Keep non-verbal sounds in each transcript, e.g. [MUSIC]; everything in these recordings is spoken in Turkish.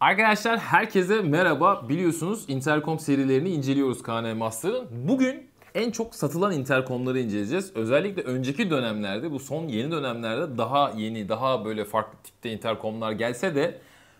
Arkadaşlar herkese merhaba. Biliyorsunuz Intercom serilerini inceliyoruz KN Master'ın. Bugün en çok satılan interkomları inceleyeceğiz. Özellikle önceki dönemlerde, bu son yeni dönemlerde daha yeni, daha böyle farklı tipte interkomlar gelse de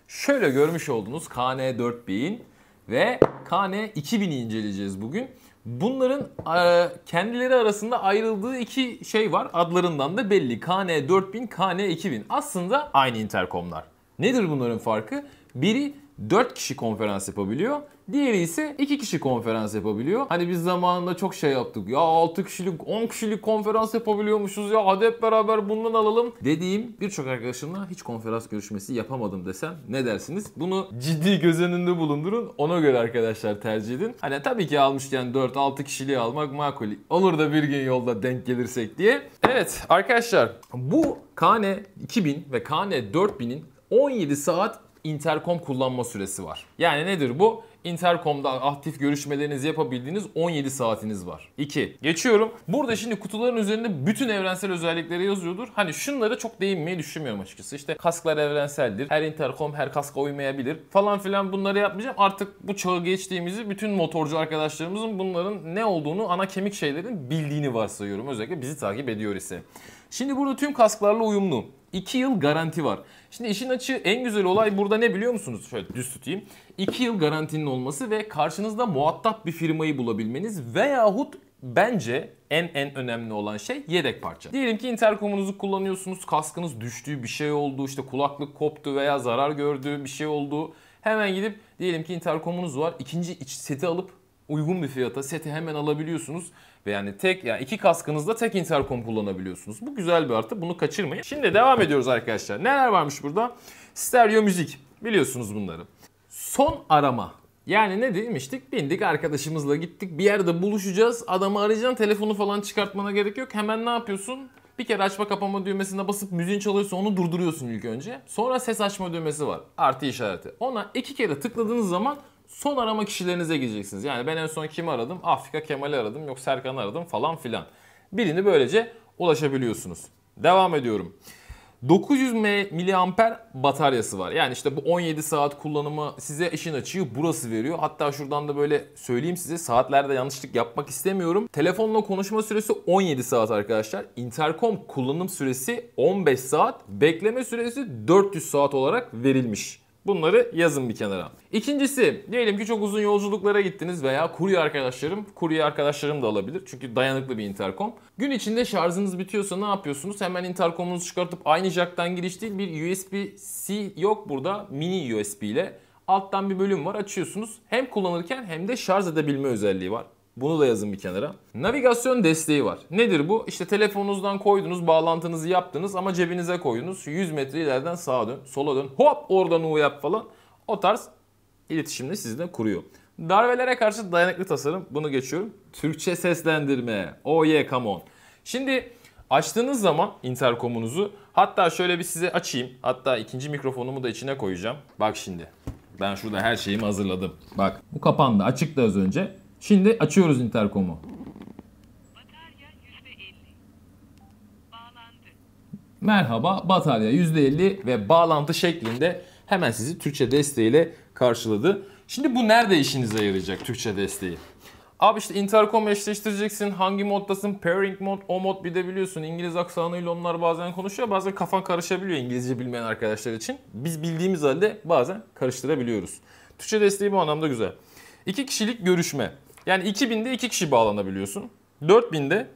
şöyle görmüş olduğunuz KN 4000 ve KN 2000'i inceleyeceğiz bugün. Bunların e, kendileri arasında ayrıldığı iki şey var. Adlarından da belli. KN 4000, KN 2000. Aslında aynı interkomlar. Nedir bunların farkı? Biri 4 kişi konferans yapabiliyor. Diğeri ise 2 kişi konferans yapabiliyor. Hani biz zamanında çok şey yaptık. Ya 6 kişilik 10 kişilik konferans yapabiliyormuşuz ya hadi hep beraber bundan alalım dediğim birçok arkadaşımla hiç konferans görüşmesi yapamadım desem ne dersiniz? Bunu ciddi göz önünde bulundurun. Ona göre arkadaşlar tercih edin. Hani tabii ki almışken 4-6 kişiliği almak makul. Olur da bir gün yolda denk gelirsek diye. Evet arkadaşlar bu Kane 2000 ve Kane 4000'in 17 saat interkom kullanma süresi var. Yani nedir bu? Intercom'da aktif görüşmelerinizi yapabildiğiniz 17 saatiniz var. 2. Geçiyorum. Burada şimdi kutuların üzerinde bütün evrensel özellikleri yazıyordur. Hani şunlara çok değinmeyi düşünmüyorum açıkçası. İşte kasklar evrenseldir. Her intercom her kaska uymayabilir falan filan bunları yapmayacağım. Artık bu çağı geçtiğimizi bütün motorcu arkadaşlarımızın bunların ne olduğunu ana kemik şeylerin bildiğini varsayıyorum. Özellikle bizi takip ediyor ise. Şimdi burada tüm kasklarla uyumlu. 2 yıl garanti var. Şimdi işin açığı en güzel olay burada ne biliyor musunuz? Şöyle düz tutayım. 2 yıl garantinin olması ve karşınızda muhatap bir firmayı bulabilmeniz veyahut bence en en önemli olan şey yedek parça. Diyelim ki interkomunuzu kullanıyorsunuz, kaskınız düştüğü bir şey oldu, işte kulaklık koptu veya zarar gördü, bir şey oldu. Hemen gidip diyelim ki interkomunuz var, ikinci iç seti alıp uygun bir fiyata seti hemen alabiliyorsunuz. Ve yani tek yani iki kaskınızda tek interkom kullanabiliyorsunuz. Bu güzel bir artı. Bunu kaçırmayın. Şimdi devam ediyoruz arkadaşlar. Neler varmış burada? Stereo müzik. Biliyorsunuz bunları. Son arama. Yani ne demiştik? Bindik arkadaşımızla gittik. Bir yerde buluşacağız. Adamı arayacaksın. Telefonu falan çıkartmana gerek yok. Hemen ne yapıyorsun? Bir kere açma kapama düğmesine basıp müziğin çalıyorsa onu durduruyorsun ilk önce. Sonra ses açma düğmesi var. Artı işareti. Ona iki kere tıkladığınız zaman son arama kişilerinize gideceksiniz. Yani ben en son kimi aradım? Afrika Kemal'i aradım, yok Serkan'ı aradım falan filan. Birini böylece ulaşabiliyorsunuz. Devam ediyorum. 900 miliamper bataryası var. Yani işte bu 17 saat kullanımı size işin açığı burası veriyor. Hatta şuradan da böyle söyleyeyim size saatlerde yanlışlık yapmak istemiyorum. Telefonla konuşma süresi 17 saat arkadaşlar. Intercom kullanım süresi 15 saat. Bekleme süresi 400 saat olarak verilmiş. Bunları yazın bir kenara. İkincisi diyelim ki çok uzun yolculuklara gittiniz veya kurye arkadaşlarım, kurye arkadaşlarım da alabilir çünkü dayanıklı bir interkom. Gün içinde şarjınız bitiyorsa ne yapıyorsunuz? Hemen interkomunuzu çıkartıp aynı jack'tan giriş değil bir USB-C yok burada mini USB ile alttan bir bölüm var açıyorsunuz. Hem kullanırken hem de şarj edebilme özelliği var. Bunu da yazın bir kenara. Navigasyon desteği var. Nedir bu? İşte telefonunuzdan koydunuz, bağlantınızı yaptınız ama cebinize koydunuz. 100 metre ileriden sağa dön, sola dön, hop oradan U yap falan. O tarz iletişimini sizinle kuruyor. Darvelere karşı dayanıklı tasarım. Bunu geçiyorum. Türkçe seslendirme. Oh yeah come on. Şimdi açtığınız zaman interkomunuzu hatta şöyle bir size açayım. Hatta ikinci mikrofonumu da içine koyacağım. Bak şimdi. Ben şurada her şeyimi hazırladım. Bak bu kapandı. Açıktı az önce. Şimdi açıyoruz interkomu. Merhaba batarya %50 ve bağlantı şeklinde hemen sizi Türkçe desteğiyle karşıladı. Şimdi bu nerede işinize yarayacak Türkçe desteği? Abi işte intercom eşleştireceksin. Hangi moddasın? Pairing mod, o mod bir de biliyorsun. İngiliz aksanıyla onlar bazen konuşuyor. Bazen kafan karışabiliyor İngilizce bilmeyen arkadaşlar için. Biz bildiğimiz halde bazen karıştırabiliyoruz. Türkçe desteği bu anlamda güzel. İki kişilik görüşme. Yani 2000'de 2 kişi bağlanabiliyorsun. 4000'de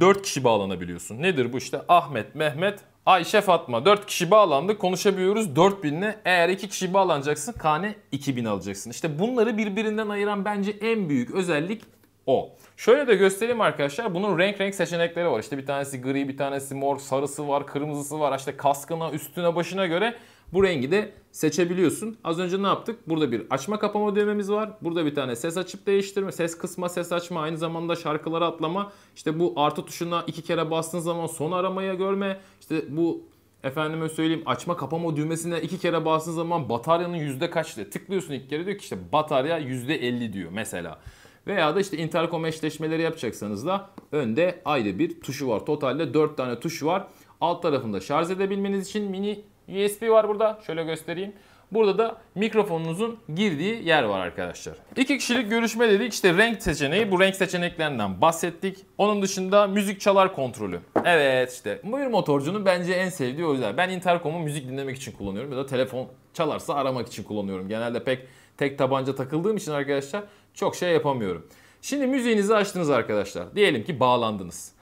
4 kişi bağlanabiliyorsun. Nedir bu işte? Ahmet, Mehmet, Ayşe, Fatma. 4 kişi bağlandı. Konuşabiliyoruz 4000'le. Eğer 2 kişi bağlanacaksın Kane 2000 alacaksın. İşte bunları birbirinden ayıran bence en büyük özellik o. Şöyle de göstereyim arkadaşlar. Bunun renk renk seçenekleri var. İşte bir tanesi gri, bir tanesi mor, sarısı var, kırmızısı var. İşte kaskına, üstüne, başına göre bu rengi de seçebiliyorsun. Az önce ne yaptık? Burada bir açma kapama düğmemiz var. Burada bir tane ses açıp değiştirme, ses kısma, ses açma, aynı zamanda şarkıları atlama. İşte bu artı tuşuna iki kere bastığın zaman son aramaya görme. İşte bu efendime söyleyeyim açma kapama düğmesine iki kere bastığın zaman bataryanın yüzde kaç diye tıklıyorsun ilk kere diyor ki işte batarya yüzde elli diyor mesela. Veya da işte interkom eşleşmeleri yapacaksanız da önde ayrı bir tuşu var. Totalde 4 tane tuş var. Alt tarafında şarj edebilmeniz için mini USB var burada. Şöyle göstereyim. Burada da mikrofonunuzun girdiği yer var arkadaşlar. İki kişilik görüşme dedik. İşte renk seçeneği. Bu renk seçeneklerinden bahsettik. Onun dışında müzik çalar kontrolü. Evet işte. Buyur motorcunun bence en sevdiği o yüzden. Ben Intercom'u müzik dinlemek için kullanıyorum. Ya da telefon çalarsa aramak için kullanıyorum. Genelde pek tek tabanca takıldığım için arkadaşlar çok şey yapamıyorum. Şimdi müziğinizi açtınız arkadaşlar. Diyelim ki bağlandınız.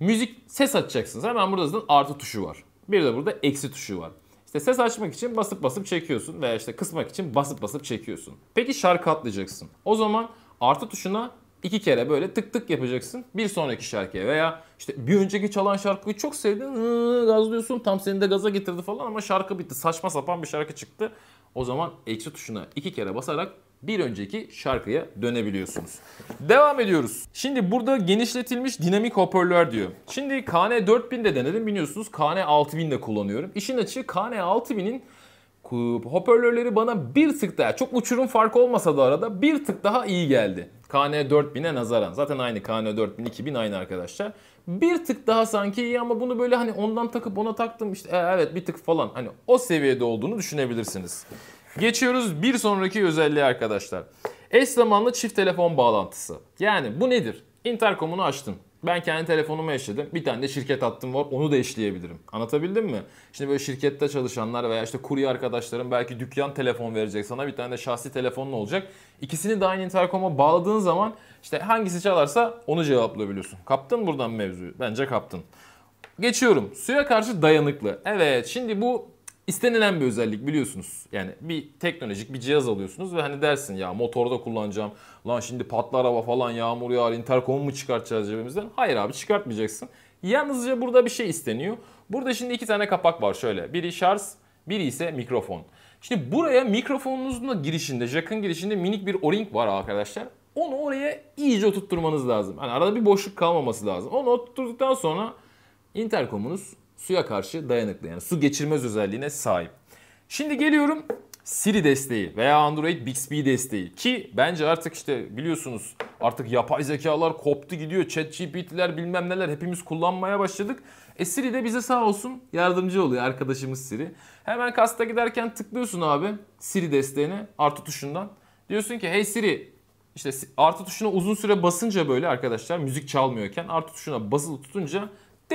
Müzik ses açacaksınız. Hemen burada zaten artı tuşu var. Bir de burada eksi tuşu var. İşte ses açmak için basıp basıp çekiyorsun veya işte kısmak için basıp basıp çekiyorsun. Peki şarkı atlayacaksın. O zaman artı tuşuna iki kere böyle tık tık yapacaksın. Bir sonraki şarkıya veya işte bir önceki çalan şarkıyı çok sevdin hı, gazlıyorsun tam seni de gaza getirdi falan ama şarkı bitti. Saçma sapan bir şarkı çıktı. O zaman eksi tuşuna iki kere basarak bir önceki şarkıya dönebiliyorsunuz. Devam ediyoruz. Şimdi burada genişletilmiş dinamik hoparlör diyor. Şimdi KN4000'de denedim biliyorsunuz kn de kullanıyorum. İşin açığı KN6000'in hoparlörleri bana bir tık daha çok uçurum farkı olmasa da arada bir tık daha iyi geldi. KN4000'e nazaran. Zaten aynı KN4000, 2000 aynı arkadaşlar. Bir tık daha sanki iyi ama bunu böyle hani ondan takıp ona taktım işte e, evet bir tık falan. Hani o seviyede olduğunu düşünebilirsiniz. Geçiyoruz bir sonraki özelliği arkadaşlar. Eş zamanlı çift telefon bağlantısı. Yani bu nedir? Intercom'unu açtın. Ben kendi telefonumu eşledim. Bir tane de şirket hattım var. Onu da eşleyebilirim. Anlatabildim mi? Şimdi böyle şirkette çalışanlar veya işte kurye arkadaşların belki dükkan telefon verecek sana. Bir tane de şahsi telefonun olacak. İkisini de aynı interkoma bağladığın zaman işte hangisi çalarsa onu cevaplayabiliyorsun. Kaptın buradan mevzuyu. Bence kaptın. Geçiyorum. Suya karşı dayanıklı. Evet şimdi bu İstenilen bir özellik biliyorsunuz. Yani bir teknolojik bir cihaz alıyorsunuz ve hani dersin ya motorda kullanacağım. Lan şimdi patlar hava falan yağmur yağar interkom mu çıkartacağız cebimizden? Hayır abi çıkartmayacaksın. Yalnızca burada bir şey isteniyor. Burada şimdi iki tane kapak var şöyle. Biri şarj, biri ise mikrofon. Şimdi buraya mikrofonunuzun da girişinde, jack'ın girişinde minik bir o-ring var arkadaşlar. Onu oraya iyice oturtturmanız lazım. hani arada bir boşluk kalmaması lazım. Onu oturttuktan sonra interkomunuz suya karşı dayanıklı yani su geçirmez özelliğine sahip. Şimdi geliyorum Siri desteği veya Android Bixby desteği ki bence artık işte biliyorsunuz artık yapay zekalar koptu gidiyor. ChatGPT'ler bilmem neler hepimiz kullanmaya başladık. E Siri de bize sağ olsun yardımcı oluyor arkadaşımız Siri. Hemen kasta giderken tıklıyorsun abi Siri desteğine artı tuşundan. Diyorsun ki hey Siri işte artı tuşuna uzun süre basınca böyle arkadaşlar müzik çalmıyorken artı tuşuna basılı tutunca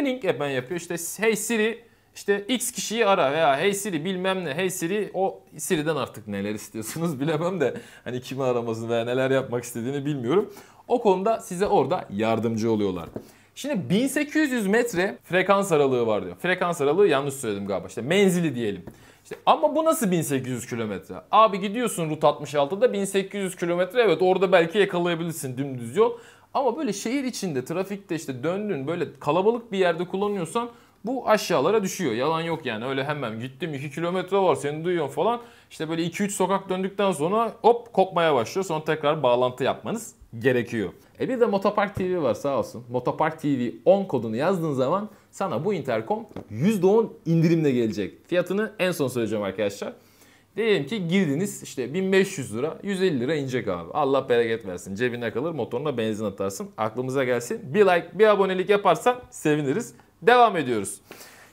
Ding hemen yapıyor. İşte hey Siri işte X kişiyi ara veya hey Siri bilmem ne hey Siri o Siri'den artık neler istiyorsunuz [LAUGHS] bilemem de hani kimi aramasını veya neler yapmak istediğini bilmiyorum. O konuda size orada yardımcı oluyorlar. Şimdi 1800 metre frekans aralığı var diyor. Frekans aralığı yanlış söyledim galiba. İşte menzili diyelim. İşte ama bu nasıl 1800 kilometre? Abi gidiyorsun Rut 66'da 1800 kilometre evet orada belki yakalayabilirsin dümdüz yol. Ama böyle şehir içinde trafikte işte döndün böyle kalabalık bir yerde kullanıyorsan bu aşağılara düşüyor. Yalan yok yani öyle hemen gittim 2 kilometre var seni duyuyorum falan. İşte böyle 2-3 sokak döndükten sonra hop kopmaya başlıyor. Sonra tekrar bağlantı yapmanız gerekiyor. E bir de Motopark TV var sağ olsun. Motopark TV 10 kodunu yazdığın zaman sana bu interkom %10 indirimle gelecek. Fiyatını en son söyleyeceğim arkadaşlar. Diyelim ki girdiniz işte 1500 lira 150 lira inecek abi. Allah bereket versin. Cebine kalır motoruna benzin atarsın. Aklımıza gelsin. Bir like bir abonelik yaparsan seviniriz. Devam ediyoruz.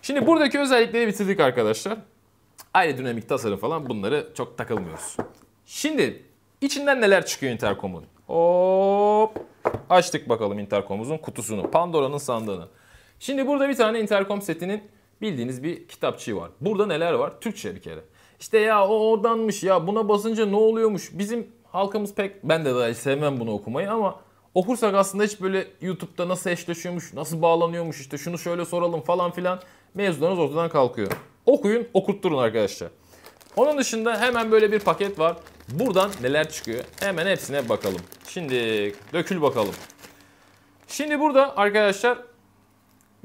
Şimdi buradaki özellikleri bitirdik arkadaşlar. Aile dinamik tasarım falan bunları çok takılmıyoruz. Şimdi içinden neler çıkıyor Intercom'un. Hop açtık bakalım interkomumuzun kutusunu. Pandora'nın sandığını. Şimdi burada bir tane interkom setinin bildiğiniz bir kitapçığı var. Burada neler var? Türkçe bir kere. İşte ya o oradanmış ya buna basınca ne oluyormuş? Bizim halkımız pek ben de daha sevmem bunu okumayı ama okursak aslında hiç böyle YouTube'da nasıl eşleşiyormuş, nasıl bağlanıyormuş işte şunu şöyle soralım falan filan mevzularınız ortadan kalkıyor. Okuyun, okutturun arkadaşlar. Onun dışında hemen böyle bir paket var. Buradan neler çıkıyor? Hemen hepsine bakalım. Şimdi dökül bakalım. Şimdi burada arkadaşlar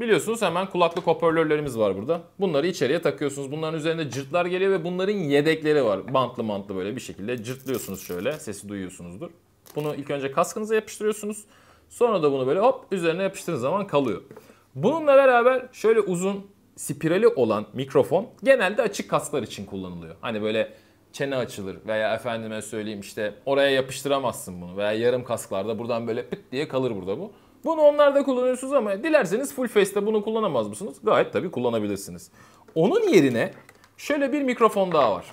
Biliyorsunuz hemen kulaklık hoparlörlerimiz var burada. Bunları içeriye takıyorsunuz. Bunların üzerinde cırtlar geliyor ve bunların yedekleri var. Bantlı mantlı böyle bir şekilde cırtlıyorsunuz şöyle. Sesi duyuyorsunuzdur. Bunu ilk önce kaskınıza yapıştırıyorsunuz. Sonra da bunu böyle hop üzerine yapıştığınız zaman kalıyor. Bununla beraber şöyle uzun spirali olan mikrofon genelde açık kasklar için kullanılıyor. Hani böyle çene açılır veya efendime söyleyeyim işte oraya yapıştıramazsın bunu veya yarım kasklarda buradan böyle pıt diye kalır burada bu. Bunu onlar da kullanıyorsunuz ama dilerseniz full face'te bunu kullanamaz mısınız? Gayet tabii kullanabilirsiniz. Onun yerine şöyle bir mikrofon daha var.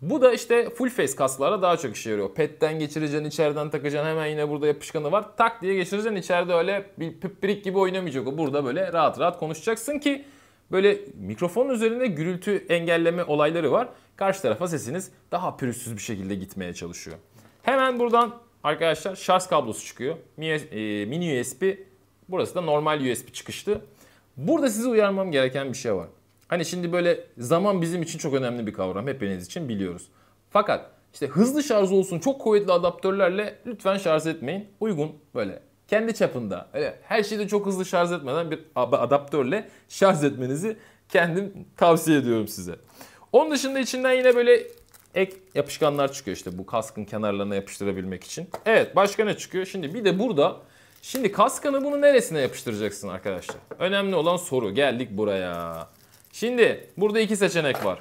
Bu da işte full face kaslara daha çok işe yarıyor. PET'ten geçireceksin, içeriden takacaksın. Hemen yine burada yapışkanı var. Tak diye geçireceksin. içeride öyle bir piprik gibi oynamayacak o. Burada böyle rahat rahat konuşacaksın ki böyle mikrofonun üzerinde gürültü engelleme olayları var. Karşı tarafa sesiniz daha pürüzsüz bir şekilde gitmeye çalışıyor. Hemen buradan Arkadaşlar şarj kablosu çıkıyor. E, mini USB burası da normal USB çıkıştı. Burada sizi uyarmam gereken bir şey var. Hani şimdi böyle zaman bizim için çok önemli bir kavram. Hepiniz için biliyoruz. Fakat işte hızlı şarj olsun çok kuvvetli adaptörlerle lütfen şarj etmeyin. Uygun böyle kendi çapında öyle her şeyi de çok hızlı şarj etmeden bir adaptörle şarj etmenizi kendim tavsiye ediyorum size. Onun dışında içinden yine böyle ek yapışkanlar çıkıyor işte bu kaskın kenarlarına yapıştırabilmek için. Evet başka ne çıkıyor? Şimdi bir de burada şimdi kaskını bunu neresine yapıştıracaksın arkadaşlar? Önemli olan soru. Geldik buraya. Şimdi burada iki seçenek var.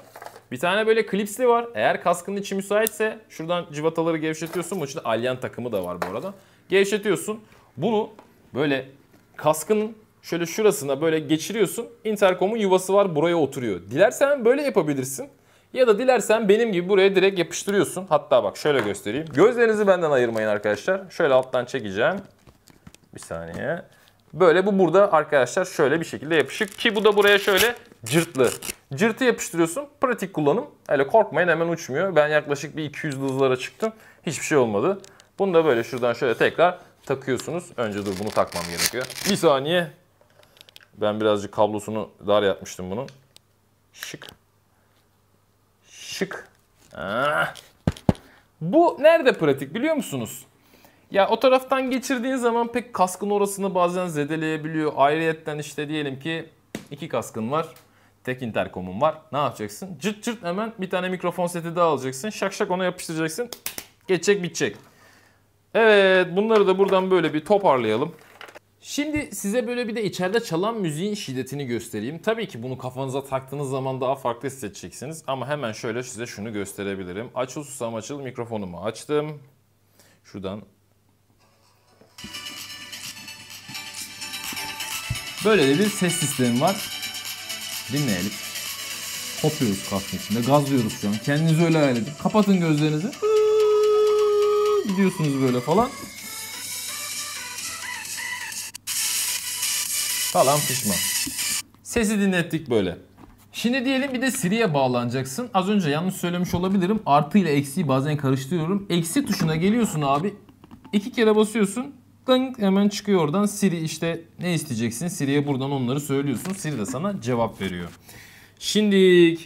Bir tane böyle klipsli var. Eğer kaskın içi müsaitse şuradan cıvataları gevşetiyorsun. Bu içinde alyan takımı da var bu arada. Gevşetiyorsun. Bunu böyle kaskın şöyle şurasına böyle geçiriyorsun. Intercom'un yuvası var buraya oturuyor. Dilersen böyle yapabilirsin. Ya da dilersen benim gibi buraya direkt yapıştırıyorsun. Hatta bak şöyle göstereyim. Gözlerinizi benden ayırmayın arkadaşlar. Şöyle alttan çekeceğim. Bir saniye. Böyle bu burada arkadaşlar şöyle bir şekilde yapışık ki bu da buraya şöyle cırtlı. Cırtı yapıştırıyorsun. Pratik kullanım. Öyle korkmayın hemen uçmuyor. Ben yaklaşık bir 200 hızlara çıktım. Hiçbir şey olmadı. Bunu da böyle şuradan şöyle tekrar takıyorsunuz. Önce dur bunu takmam gerekiyor. Bir saniye. Ben birazcık kablosunu dar yapmıştım bunun. Şık. Şık. Ah. Bu nerede pratik biliyor musunuz? Ya o taraftan geçirdiğin zaman pek kaskın orasını bazen zedeleyebiliyor. Ayrıyetten işte diyelim ki iki kaskın var. Tek interkomun var. Ne yapacaksın? Cırt cırt hemen bir tane mikrofon seti daha alacaksın. Şak şak ona yapıştıracaksın. Geçecek bitecek. Evet bunları da buradan böyle bir toparlayalım. Şimdi size böyle bir de içeride çalan müziğin şiddetini göstereyim. Tabii ki bunu kafanıza taktığınız zaman daha farklı hissedeceksiniz. Ama hemen şöyle size şunu gösterebilirim. Açıl susam açıl mikrofonumu açtım. Şuradan. Böyle de bir ses sistemi var. Dinleyelim. Kopuyoruz kafanın içinde. Gazlıyoruz şu an. Kendinizi öyle hayal edin. Kapatın gözlerinizi. Gidiyorsunuz böyle falan. Salam pişman. Sesi dinlettik böyle. Şimdi diyelim bir de Siri'ye bağlanacaksın. Az önce yanlış söylemiş olabilirim. Artı ile eksiği bazen karıştırıyorum. Eksi tuşuna geliyorsun abi. İki kere basıyorsun. Dang, hemen çıkıyor oradan Siri işte ne isteyeceksin? Siri'ye buradan onları söylüyorsun. Siri de sana cevap veriyor. Şimdi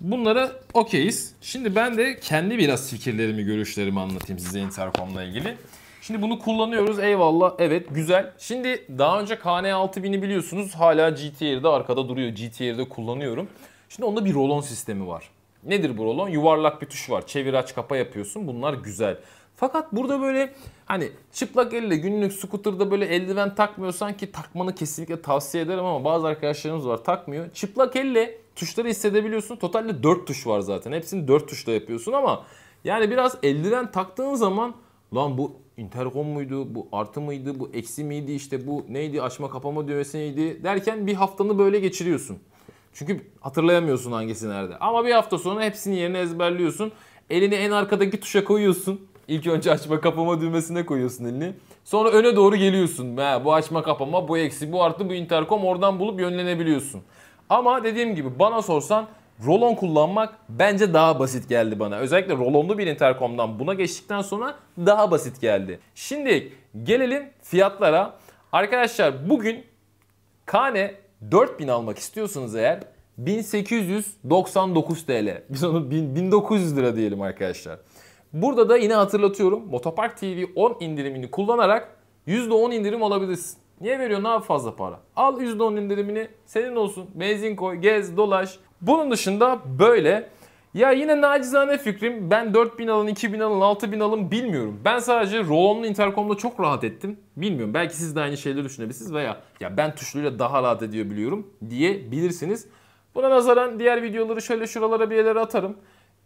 bunlara okeyiz. Şimdi ben de kendi biraz fikirlerimi, görüşlerimi anlatayım size Intercom'la ilgili. Şimdi bunu kullanıyoruz eyvallah evet güzel. Şimdi daha önce KN6000'i biliyorsunuz hala gt arkada duruyor. gt kullanıyorum. Şimdi onda bir rolon sistemi var. Nedir bu rolon? Yuvarlak bir tuş var. Çevir aç kapa yapıyorsun. Bunlar güzel. Fakat burada böyle hani çıplak elle günlük scooter'da böyle eldiven takmıyorsan ki takmanı kesinlikle tavsiye ederim ama bazı arkadaşlarımız var takmıyor. Çıplak elle tuşları hissedebiliyorsun. Totalde 4 tuş var zaten. Hepsini 4 tuşla yapıyorsun ama yani biraz eldiven taktığın zaman lan bu interkom muydu, bu artı mıydı, bu eksi miydi, işte bu neydi, açma kapama düğmesi neydi derken bir haftanı böyle geçiriyorsun. Çünkü hatırlayamıyorsun hangisi nerede. Ama bir hafta sonra hepsini yerine ezberliyorsun. Elini en arkadaki tuşa koyuyorsun. İlk önce açma kapama düğmesine koyuyorsun elini. Sonra öne doğru geliyorsun. Ha, bu açma kapama, bu eksi, bu artı, bu interkom oradan bulup yönlenebiliyorsun. Ama dediğim gibi bana sorsan Rolon kullanmak bence daha basit geldi bana. Özellikle rolonlu bir interkomdan buna geçtikten sonra daha basit geldi. Şimdi gelelim fiyatlara. Arkadaşlar bugün Kane 4000 almak istiyorsanız eğer 1899 TL. Biz onu 1900 lira diyelim arkadaşlar. Burada da yine hatırlatıyorum. Motopark TV 10 indirimini kullanarak %10 indirim alabilirsin. Niye veriyorsun abi fazla para? Al %10 indirimini senin olsun. Benzin koy, gez, dolaş. Bunun dışında böyle. Ya yine nacizane fikrim ben 4000 alın, 2000 alın, 6000 alın bilmiyorum. Ben sadece roll Intercom'da çok rahat ettim. Bilmiyorum belki siz de aynı şeyleri düşünebilirsiniz veya ya ben tuşluyla daha rahat ediyor biliyorum diyebilirsiniz. Buna nazaran diğer videoları şöyle şuralara bir yerlere atarım.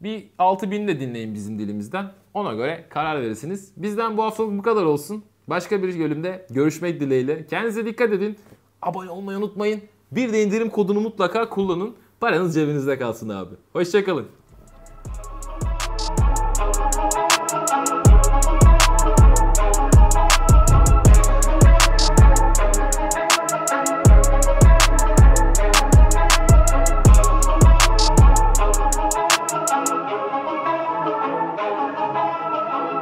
Bir 6000 de dinleyin bizim dilimizden. Ona göre karar verirsiniz. Bizden bu haftalık bu kadar olsun. Başka bir bölümde görüşmek dileğiyle. Kendinize dikkat edin. Abone olmayı unutmayın. Bir de indirim kodunu mutlaka kullanın. Paranız cebinizde kalsın abi. Hoşçakalın.